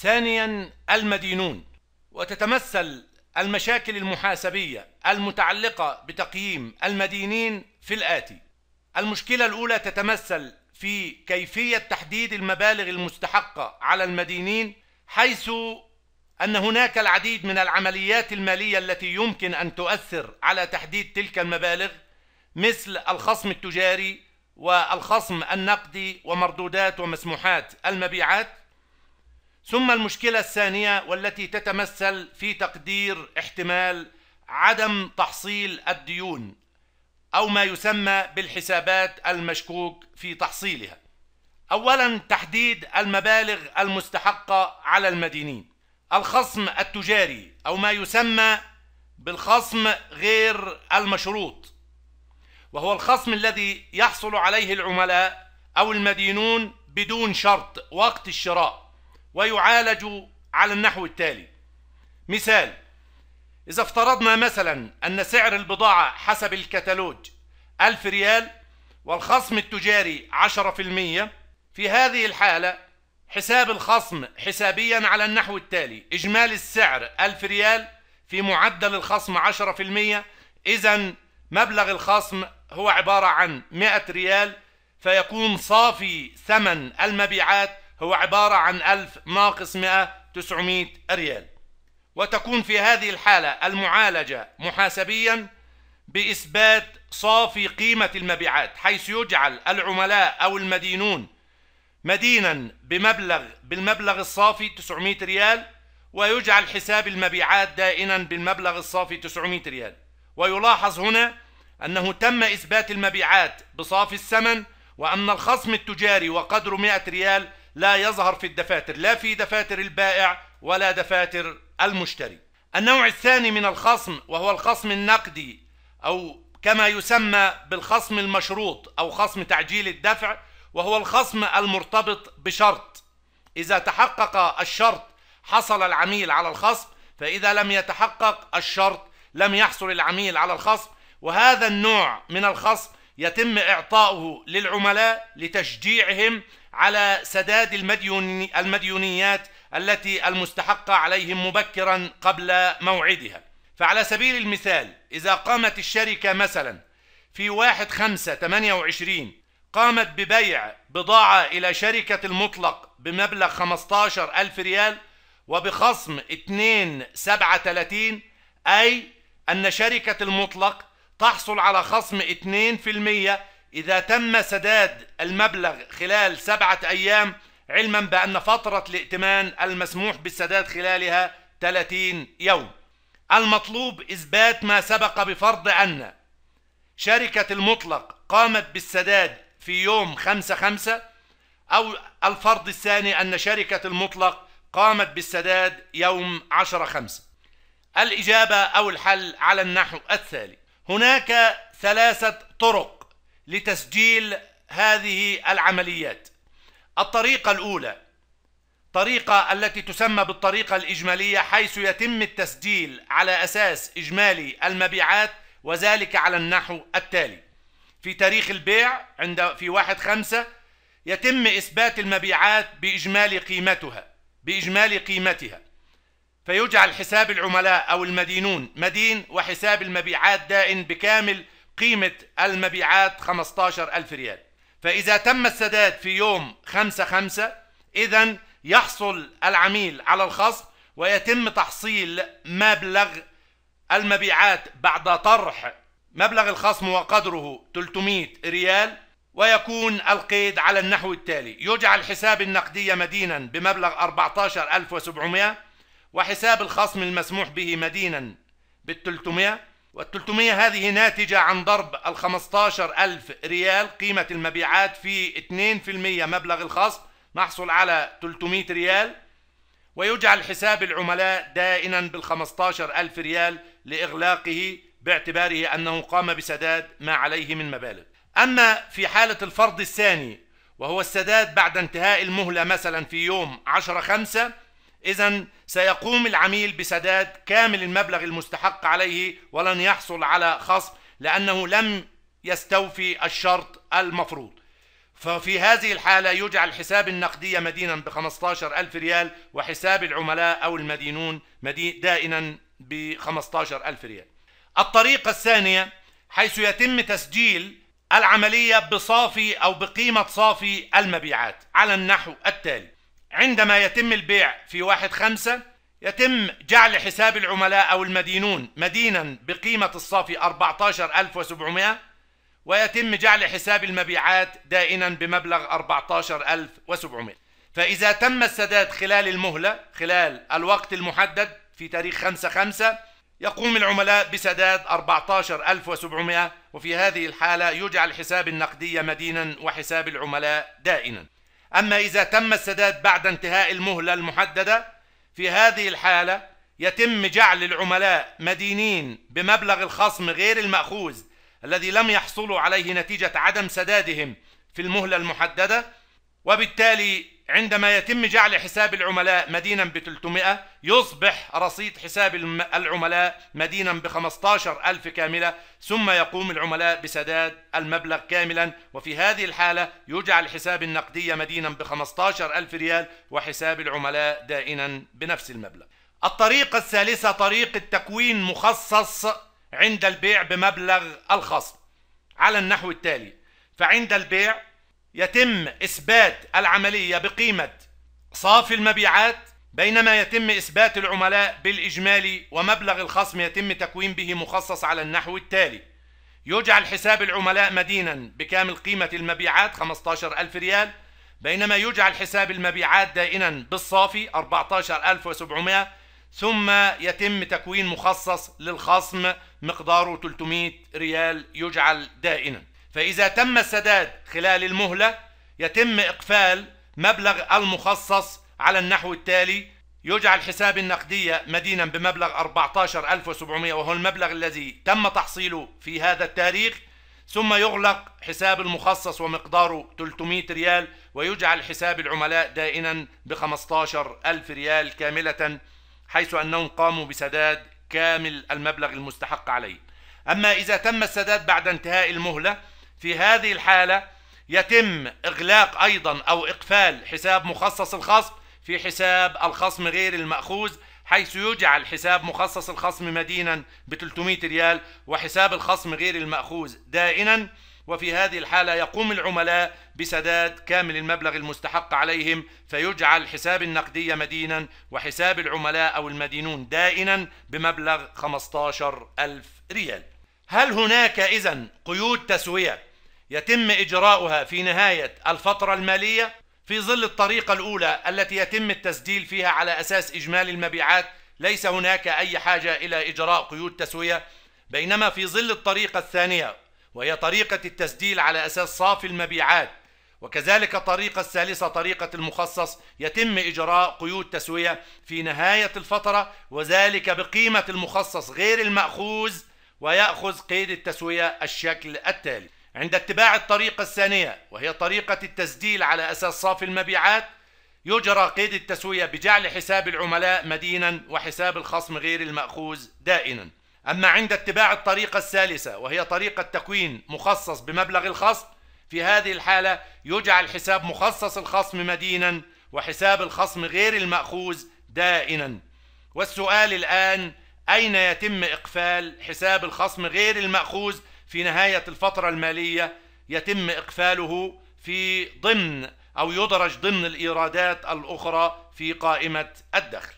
ثانيا المدينون وتتمثل المشاكل المحاسبية المتعلقة بتقييم المدينين في الآتي المشكلة الأولى تتمثل في كيفية تحديد المبالغ المستحقة على المدينين حيث أن هناك العديد من العمليات المالية التي يمكن أن تؤثر على تحديد تلك المبالغ مثل الخصم التجاري والخصم النقدي ومردودات ومسموحات المبيعات ثم المشكلة الثانية والتي تتمثل في تقدير احتمال عدم تحصيل الديون أو ما يسمى بالحسابات المشكوك في تحصيلها. أولاً تحديد المبالغ المستحقة على المدينين. الخصم التجاري أو ما يسمى بالخصم غير المشروط. وهو الخصم الذي يحصل عليه العملاء أو المدينون بدون شرط وقت الشراء. ويعالج على النحو التالي مثال إذا افترضنا مثلا أن سعر البضاعة حسب الكتالوج 1000 ريال والخصم التجاري 10% في هذه الحالة حساب الخصم حسابيا على النحو التالي إجمالي السعر 1000 ريال في معدل الخصم 10% إذا مبلغ الخصم هو عبارة عن 100 ريال فيكون صافي ثمن المبيعات هو عبارة عن 1000 ناقص 100 900 ريال وتكون في هذه الحالة المعالجة محاسبيا بإثبات صافي قيمة المبيعات حيث يجعل العملاء أو المدينون مدينا بمبلغ بالمبلغ الصافي 900 ريال ويجعل حساب المبيعات دائما بالمبلغ الصافي 900 ريال ويلاحظ هنا أنه تم إثبات المبيعات بصافي الثمن وأن الخصم التجاري وقدره 100 ريال لا يظهر في الدفاتر لا في دفاتر البائع ولا دفاتر المشتري النوع الثاني من الخصم وهو الخصم النقدي أو كما يسمى بالخصم المشروط أو خصم تعجيل الدفع وهو الخصم المرتبط بشرط إذا تحقق الشرط حصل العميل على الخصم فإذا لم يتحقق الشرط لم يحصل العميل على الخصم وهذا النوع من الخصم يتم إعطاؤه للعملاء لتشجيعهم على سداد المديونيات التي المستحقة عليهم مبكرا قبل موعدها فعلى سبيل المثال إذا قامت الشركة مثلا في 1 5 28 قامت ببيع بضاعة إلى شركة المطلق بمبلغ خمستاشر ألف ريال وبخصم 2 سبعة أي أن شركة المطلق تحصل على خصم 2% إذا تم سداد المبلغ خلال سبعة أيام علما بأن فترة الائتمان المسموح بالسداد خلالها 30 يوم المطلوب إثبات ما سبق بفرض أن شركة المطلق قامت بالسداد في يوم 5 5 أو الفرض الثاني أن شركة المطلق قامت بالسداد يوم 10 5 الإجابة أو الحل على النحو التالي هناك ثلاثة طرق لتسجيل هذه العمليات الطريقة الأولى طريقة التي تسمى بالطريقة الإجمالية حيث يتم التسجيل على أساس إجمالي المبيعات وذلك على النحو التالي في تاريخ البيع عند في واحد خمسة يتم إثبات المبيعات بإجمالي قيمتها بإجمالي قيمتها فيجعل حساب العملاء أو المدينون مدين وحساب المبيعات دائن بكامل قيمة المبيعات 15000 ريال فإذا تم السداد في يوم 5 5 إذا يحصل العميل على الخصم ويتم تحصيل مبلغ المبيعات بعد طرح مبلغ الخصم وقدره 300 ريال ويكون القيد على النحو التالي يجعل حساب النقدية مدينا بمبلغ 14700 وحساب الخصم المسموح به مدينا بال 300 وال300 هذه ناتجة عن ضرب ال15 ألف ريال قيمة المبيعات في 2% مبلغ الخصم نحصل على 300 ريال ويجعل حساب العملاء دائنا بال15 ألف ريال لإغلاقه باعتباره أنه قام بسداد ما عليه من مبالغ أما في حالة الفرض الثاني وهو السداد بعد انتهاء المهلة مثلا في يوم 10 خمسة إذا سيقوم العميل بسداد كامل المبلغ المستحق عليه ولن يحصل على خصم لأنه لم يستوفي الشرط المفروض ففي هذه الحالة يجعل حساب النقدية مدينا ب 15 ألف ريال وحساب العملاء أو المدينون دائنا ب 15 ألف ريال الطريقة الثانية حيث يتم تسجيل العملية بصافي أو بقيمة صافي المبيعات على النحو التالي عندما يتم البيع في واحد خمسة يتم جعل حساب العملاء أو المدينون مدينا بقيمة الصافي 14700 ويتم جعل حساب المبيعات دائنا بمبلغ 14700 فإذا تم السداد خلال المهلة خلال الوقت المحدد في تاريخ 5 5 يقوم العملاء بسداد 14700 وفي هذه الحالة يجعل حساب النقدية مدينا وحساب العملاء دائنا أما إذا تم السداد بعد انتهاء المهلة المحددة في هذه الحالة يتم جعل العملاء مدينين بمبلغ الخصم غير المأخوذ الذي لم يحصلوا عليه نتيجة عدم سدادهم في المهلة المحددة وبالتالي عندما يتم جعل حساب العملاء مدينا ب 300 يصبح رصيد حساب العملاء مدينا ب 15000 كاملة ثم يقوم العملاء بسداد المبلغ كاملا وفي هذه الحالة يجعل حساب النقدية مدينا ب 15000 ريال وحساب العملاء دائنا بنفس المبلغ الطريقة الثالثة طريقة تكوين مخصص عند البيع بمبلغ الخصم على النحو التالي فعند البيع يتم إثبات العملية بقيمة صافي المبيعات بينما يتم إثبات العملاء بالإجمالي ومبلغ الخصم يتم تكوين به مخصص على النحو التالي يجعل حساب العملاء مدينا بكامل قيمة المبيعات 15000 ريال بينما يجعل حساب المبيعات دائنا بالصافي 14700 ثم يتم تكوين مخصص للخصم مقداره 300 ريال يجعل دائنا فإذا تم السداد خلال المهلة يتم إقفال مبلغ المخصص على النحو التالي يجعل حساب النقدية مدينا بمبلغ 14700 وهو المبلغ الذي تم تحصيله في هذا التاريخ ثم يغلق حساب المخصص ومقداره 300 ريال ويجعل حساب العملاء دائنا ب 15000 ريال كاملة حيث أنهم قاموا بسداد كامل المبلغ المستحق عليه أما إذا تم السداد بعد انتهاء المهلة في هذه الحالة يتم إغلاق أيضا أو إقفال حساب مخصص الخصم في حساب الخصم غير المأخوذ حيث يجعل حساب مخصص الخصم مدينا ب 300 ريال وحساب الخصم غير المأخوذ دائنا وفي هذه الحالة يقوم العملاء بسداد كامل المبلغ المستحق عليهم فيجعل حساب النقدية مدينا وحساب العملاء أو المدينون دائنا بمبلغ 15 ألف ريال هل هناك إذن قيود تسوية يتم إجراؤها في نهاية الفترة المالية في ظل الطريقة الأولى التي يتم التسجيل فيها على أساس إجمالي المبيعات ليس هناك أي حاجة إلى إجراء قيود تسوية بينما في ظل الطريقة الثانية وهي طريقة التسجيل على أساس صافي المبيعات وكذلك الطريقة الثالثة طريقة المخصص يتم إجراء قيود تسوية في نهاية الفترة وذلك بقيمة المخصص غير المأخوذ ويأخذ قيد التسوية الشكل التالي عند اتباع الطريقة الثانية وهي طريقة التسجيل على أساس صافي المبيعات يجرى قيد التسوية بجعل حساب العملاء مدينا وحساب الخصم غير المأخوذ دائنا أما عند اتباع الطريقة الثالثة وهي طريقة تكوين مخصص بمبلغ الخصم في هذه الحالة يجعل حساب مخصص الخصم مدينا وحساب الخصم غير المأخوذ دائنا والسؤال الآن أين يتم إقفال حساب الخصم غير المأخوذ في نهاية الفترة المالية يتم إقفاله في ضمن أو يدرج ضمن الإيرادات الأخرى في قائمة الدخل